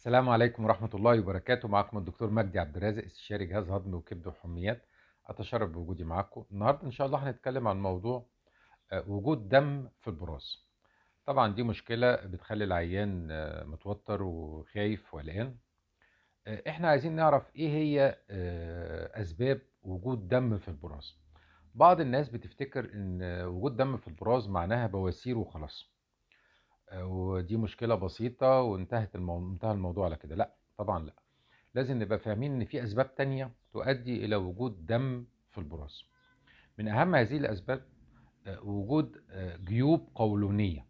السلام عليكم ورحمة الله وبركاته معكم الدكتور مجدي عبد الرازق استشاري جهاز هضم وكبد وحميات أتشرف بوجودي معكم النهاردة إن شاء الله هنتكلم عن موضوع آه، وجود دم في البراز طبعا دي مشكلة بتخلي العيان آه، متوتر وخايف والآن آه، إحنا عايزين نعرف إيه هي أسباب وجود دم في البراز بعض الناس بتفتكر إن وجود دم في البراز معناها بواسير وخلاص ودي مشكله بسيطه وانتهت المو... انتهى الموضوع على كده لا طبعا لا لازم نبقى فاهمين ان في اسباب تانية تؤدي الى وجود دم في البراز من اهم هذه الاسباب آه، وجود آه، جيوب قولونيه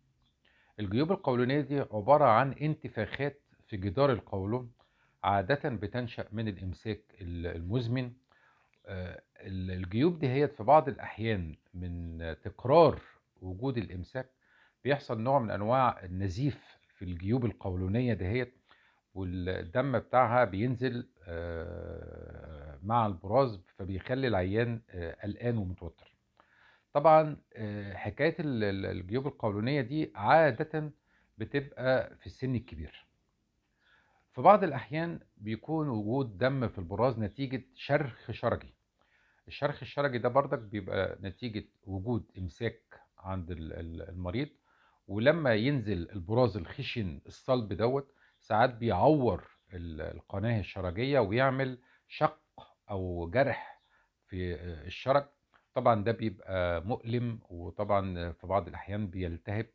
الجيوب القولونيه دي عباره عن انتفاخات في جدار القولون عاده بتنشا من الامساك المزمن آه، الجيوب دي هي في بعض الاحيان من تكرار وجود الامساك بيحصل نوع من انواع النزيف في الجيوب القولونيه دهيت والدم بتاعها بينزل آه، مع البراز فبيخلي العيان آه، قلقان ومتوتر طبعا آه، حكايه الجيوب القولونيه دي عاده بتبقى في السن الكبير في بعض الأحيان بيكون وجود دم في البراز نتيجة شرخ شرجي الشرخ الشرجي ده بردك بيبقى نتيجة وجود إمساك عند المريض ولما ينزل البراز الخشن الصلب دوت ساعات بيعور القناة الشرجية ويعمل شق أو جرح في الشرج طبعا ده بيبقى مؤلم وطبعا في بعض الأحيان بيلتهب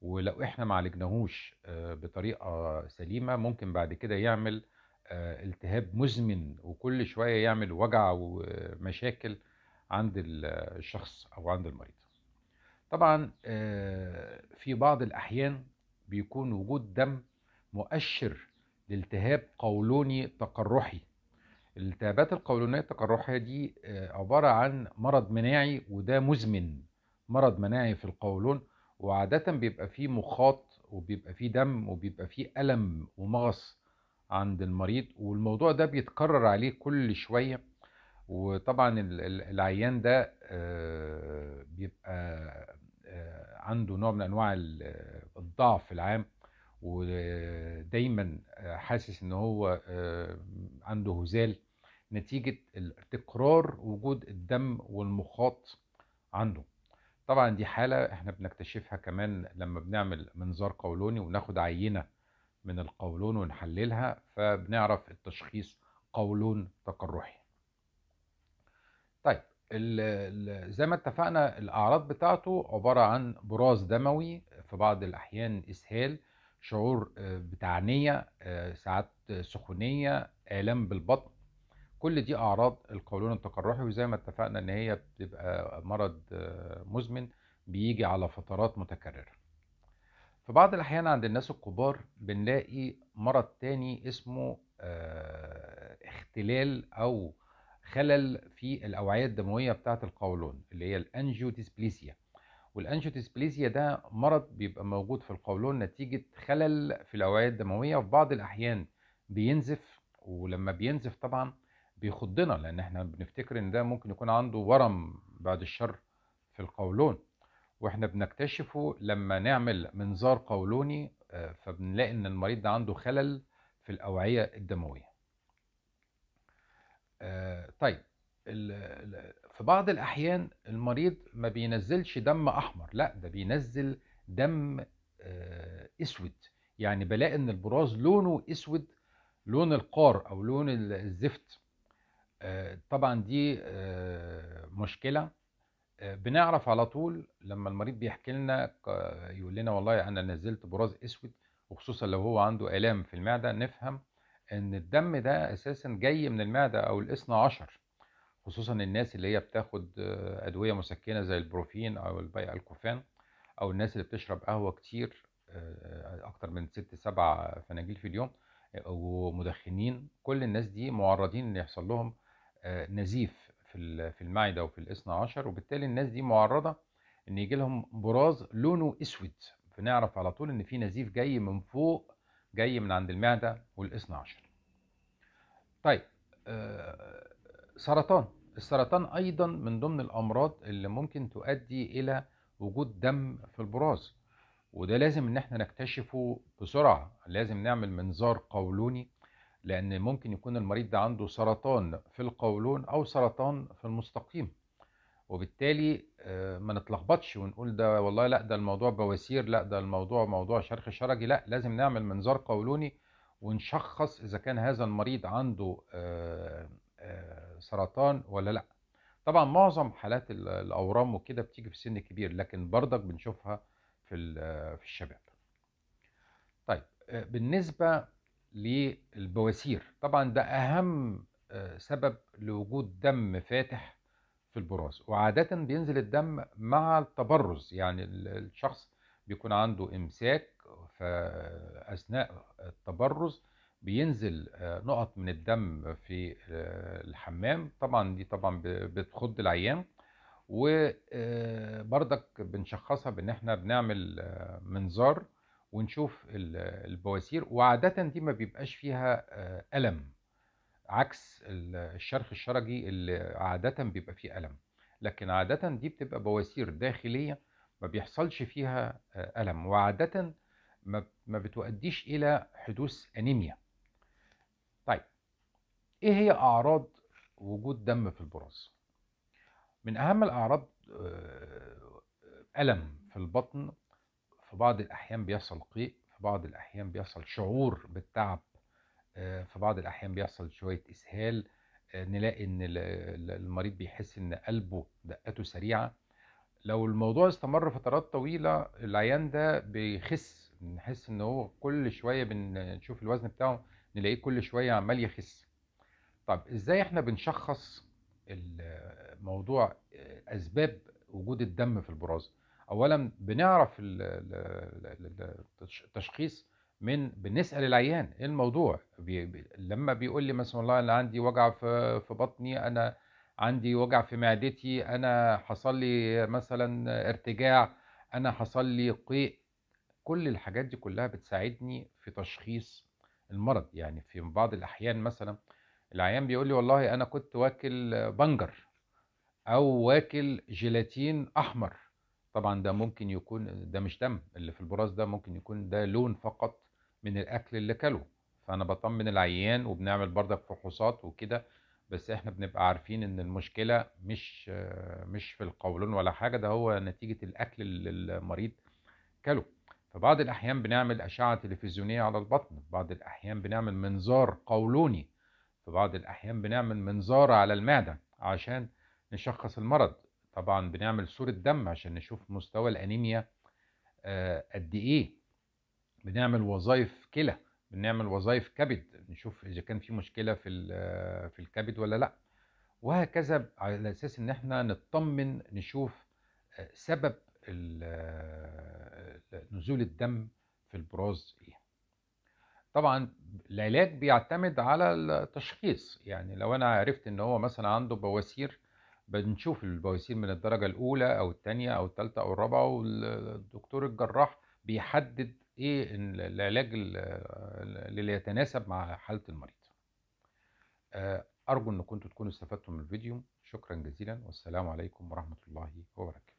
ولو احنا ما عالجناهوش آه، بطريقة سليمة ممكن بعد كده يعمل آه، التهاب مزمن وكل شوية يعمل وجع ومشاكل عند الشخص أو عند المريض طبعا آه، في بعض الأحيان بيكون وجود دم مؤشر لالتهاب قولوني تقرحي الالتهابات القولونية التقرحية دي آه، عبارة عن مرض مناعي وده مزمن مرض مناعي في القولون وعادة بيبقى فيه مخاط وبيبقى فيه دم وبيبقى فيه ألم ومغص عند المريض والموضوع ده بيتكرر عليه كل شوية وطبعا العيان ده آه، بيبقى عنده نوع من انواع آه، الضعف العام ودايما آه، حاسس ان هو آه، عنده هزال نتيجة تكرار وجود الدم والمخاط عنده طبعا دي حالة احنا بنكتشفها كمان لما بنعمل منظار قولوني وناخد عينة من القولون ونحللها فبنعرف التشخيص قولون تقرحي طيب زي ما اتفقنا الأعراض بتاعته عبارة عن براز دموي في بعض الأحيان إسهال شعور آه، بتعنية آه، ساعات سخونية آلام بالبطن كل دي أعراض القولون التقرحي وزي ما اتفقنا إن هي بتبقى مرض آه، مزمن بيجي على فترات متكررة في بعض الأحيان عند الناس الكبار بنلاقي مرض تاني اسمه اختلال أو خلل في الأوعية الدموية بتاعة القولون اللي هي الأنجيوديسبليسيا والأنجيوديسبليسيا ده مرض بيبقى موجود في القولون نتيجة خلل في الأوعية الدموية في بعض الأحيان بينزف ولما بينزف طبعا بيخضنا لأن احنا بنفتكر إن ده ممكن يكون عنده ورم بعد الشر في القولون واحنا بنكتشفه لما نعمل منظار قولوني آه، فبنلاقي ان المريض ده عنده خلل في الاوعيه الدمويه طيب في بعض الأحيان المريض ما بينزلش دم أحمر لا ده بينزل دم آه، أسود يعني بلاقي إن البراز لونه أسود لون القار أو لون الزفت آه، طبعا دي آه، مشكلة بنعرف على طول لما المريض بيحكي لنا يقول لنا والله أنا نزلت براز أسود وخصوصا لو هو عنده آلام في المعدة نفهم ان الدم ده اساسا جاي من المعده او الاثنى عشر خصوصا الناس اللي هي بتاخد ادويه مسكنه زي البروفين او الكوفان او الناس اللي بتشرب قهوه كتير آه، اكتر من ست سبع فناجيل في اليوم آه، ومدخنين كل الناس دي معرضين ان يحصل لهم آه، نزيف في في المعده وفي الاثنى عشر وبالتالي الناس دي معرضه ان يجي لهم براز لونه اسود فنعرف على طول ان في نزيف جاي من فوق جاي من عند المعدة والاثنى عشر طيب آه، سرطان السرطان أيضا من ضمن الأمراض اللي ممكن تؤدي إلى وجود دم في البراز وده لازم إن احنا نكتشفه بسرعة لازم نعمل منظار قولوني لأن ممكن يكون المريض ده عنده سرطان في القولون أو سرطان في المستقيم وبالتالي آه، ما نتلخبطش ونقول ده والله لا ده الموضوع بواسير لا ده الموضوع موضوع شرخ شرجي لا لازم نعمل منظار قولوني ونشخص إذا كان هذا المريض عنده آه، آه، سرطان ولا لا طبعا معظم حالات الأورام وكده بتيجي في سن كبير لكن برضك بنشوفها في في الشباب طيب بالنسبة للبواسير طبعا ده أهم سبب لوجود دم فاتح في البراز وعادة بينزل الدم مع التبرز يعني الشخص بيكون عنده إمساك فأثناء التبرز بينزل آه، نقط من الدم في آه، الحمام طبعا دي طبعا بتخض العيان وبرضك آه، بنشخصها بان احنا بنعمل منظار ونشوف البواسير وعادة دي ما بيبقاش فيها ألم عكس الشرخ الشرجي اللي عادة بيبقى فيه ألم لكن عادة دي بتبقى بواسير داخلية ما بيحصلش فيها آه، ألم وعادة ما بتؤديش إلى حدوث أنيميا طيب إيه هي أعراض وجود دم في البراز من أهم الأعراض آه، ألم في البطن في بعض الأحيان بيحصل قيء في بعض الأحيان بيحصل شعور بالتعب آه، في بعض الأحيان بيحصل شوية إسهال آه، نلاقي إن المريض بيحس إن قلبه دقته سريعة لو الموضوع استمر فترات طويلة العيان ده بيخس نحس إن هو كل شوية بنشوف الوزن بتاعه نلاقيه كل شوية عمال يخس طب إزاي إحنا بنشخص الموضوع آه، أسباب وجود الدم في البراز أولا بنعرف التشخيص من بنسأل العيان ايه الموضوع بي بي لما بيقول لي مثلا والله انا عندي وجع في في بطني انا عندي وجع في معدتي انا حصل لي مثلا ارتجاع انا حصل لي قيء كل الحاجات دي كلها بتساعدني في تشخيص المرض يعني في بعض الاحيان مثلا العيان بيقول لي والله انا كنت واكل بنجر او واكل جيلاتين احمر طبعا ده ممكن يكون ده مش دم اللي في البراز ده ممكن يكون ده لون فقط من الاكل اللي كلوه فانا بطمن العيان وبنعمل بردك فحوصات وكده بس احنا بنبقى عارفين ان المشكله مش مش في القولون ولا حاجه ده هو نتيجه الاكل اللي المريض كلوه فبعض الاحيان بنعمل اشعه تلفزيونيه على البطن بعض الاحيان بنعمل منظار قولوني في بعض الاحيان بنعمل منظار على المعده عشان نشخص المرض طبعا بنعمل صوره دم عشان نشوف مستوى الانيميا آه، قد ايه بنعمل وظائف كلى بنعمل وظائف كبد نشوف اذا كان في مشكله في في الكبد ولا لا وهكذا على اساس ان احنا نطمن نشوف آه، سبب آه، نزول الدم في البراز ايه طبعا العلاج بيعتمد على التشخيص يعني لو انا عرفت ان هو مثلا عنده بواسير بنشوف البواسير من الدرجة الأولى أو الثانية أو الثالثة أو الرابعة والدكتور الجراح بيحدد ايه العلاج اللي يتناسب مع حاله المريض آه، ارجو ان كنتوا تكونوا استفدتم من الفيديو شكرا جزيلا والسلام عليكم ورحمه الله وبركاته